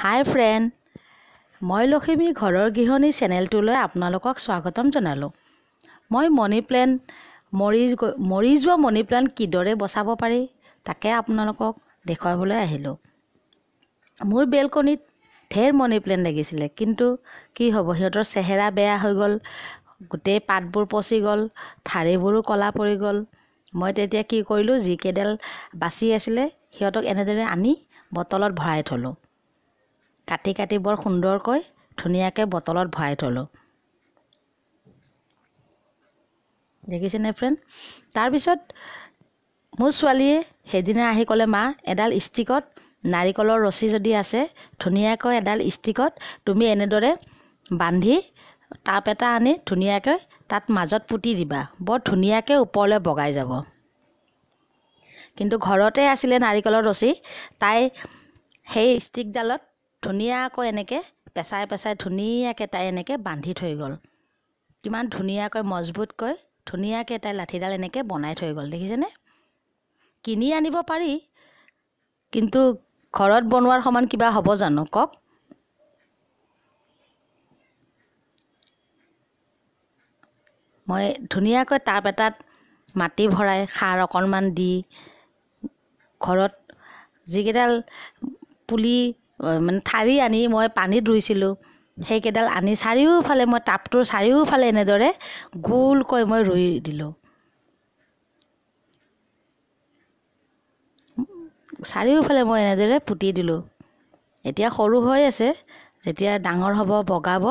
হাই friend মই লখিমী ঘৰৰ গৃহিণী চেনেলটোলৈ আপোনালোকক স্বাগতম জনালোঁ মই মণি প্লেন মৰি মৰি যোৱা মণি প্লেন কিদৰে বচাব পাৰি তাকে আপোনালোকক দেখুৱাবলৈ আহিলোঁ মোৰ বেলকনিত ঢেৰ মণি প্লেন লাগিছিলে কিন্তু কি হ'ব সিহঁতৰ চেহেৰা বেয়া হৈ গ'ল গোটেই পাতবোৰ পচি গ'ল ঠাৰিবোৰো ক'লা পৰি গ'ল মই তেতিয়া কি কৰিলোঁ যিকেইডাল বাচি আছিলে সিহঁতক এনেদৰে আনি বটলত ভৰাই থ'লোঁ কাটি কাটি বৰ সুন্দৰকৈ ধুনীয়াকৈ বটলত ভৰাই থ'লোঁ দেখিছেনে ফ্ৰেণ্ড তাৰপিছত মোৰ ছোৱালীয়ে সেইদিনা আহি ক'লে মা এডাল ষ্টিকত নাৰিকলৰ ৰছী যদি আছে ধুনীয়াকৈ এডাল ষ্টিকত তুমি এনেদৰে বান্ধি টাপ এটা আনি ধুনীয়াকৈ তাত মাজত পুতি দিবা বৰ ধুনীয়াকৈ ওপৰলৈ বগাই যাব কিন্তু ঘৰতে আছিলে নাৰিকলৰ ৰছী তাই সেই ষ্টিকডালত ধুনীয়াকৈ এনেকৈ পেচাই পেচাই ধুনীয়াকৈ তাই এনেকৈ বান্ধি থৈ গ'ল কিমান ধুনীয়াকৈ মজবুতকৈ ধুনীয়াকৈ তাই লাঠিডাল এনেকৈ বনাই থৈ গ'ল দেখিছেনে কিনি আনিব পাৰি কিন্তু ঘৰত বনোৱাৰ সমান কিবা হ'ব জানো কওক মই ধুনীয়াকৈ টাপ এটাত মাটি ভৰাই সাৰ অকণমান দি ঘৰত যিকেইডাল পুলি মানে ঠাৰি আনি মই পানীত ৰুইছিলোঁ সেইকেইডাল আনি চাৰিওফালে মই টাপটোৰ চাৰিওফালে এনেদৰে গোলকৈ মই ৰুই দিলোঁ চাৰিওফালে মই এনেদৰে পুতি দিলোঁ এতিয়া সৰু হৈ আছে যেতিয়া ডাঙৰ হ'ব বগাব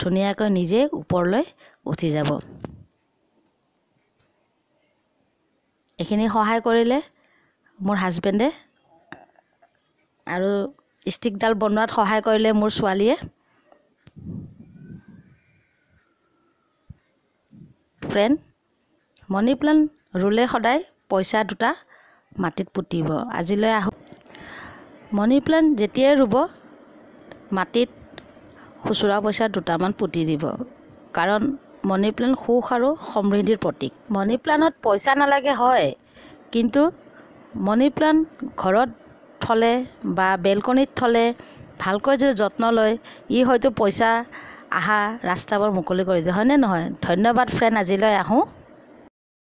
ধুনীয়াকৈ নিজেই ওপৰলৈ উঠি যাব এইখিনি সহায় কৰিলে মোৰ হাজবেণ্ডে আৰু ষ্টিকডাল বনোৱাত সহায় কৰিলে মোৰ ছোৱালীয়ে ফ্ৰেণ্ড মণি প্লেণ্ট ৰুলে সদায় পইচা দুটা মাটিত পুতিব আজিলৈ আহোঁ মণি প্লেণ্ট যেতিয়াই ৰুব মাটিত খুচুৰা পইচা দুটামান পুতি দিব কাৰণ মণি প্লেণ্ট সুখ আৰু সমৃদ্ধিৰ প্ৰতীক মণি প্লেণ্টত পইচা নালাগে হয় কিন্তু মণি প্লেণ্ট ঘৰত থলে বা বেলকনিত থলে ভালকৈ যদি যত্ন লয় ই হয়তো পইচা অহা ৰাস্তাবোৰ মুকলি কৰি দিয়ে হয়নে নহয় ধন্যবাদ ফ্ৰেণ্ড আজিলৈ আহোঁ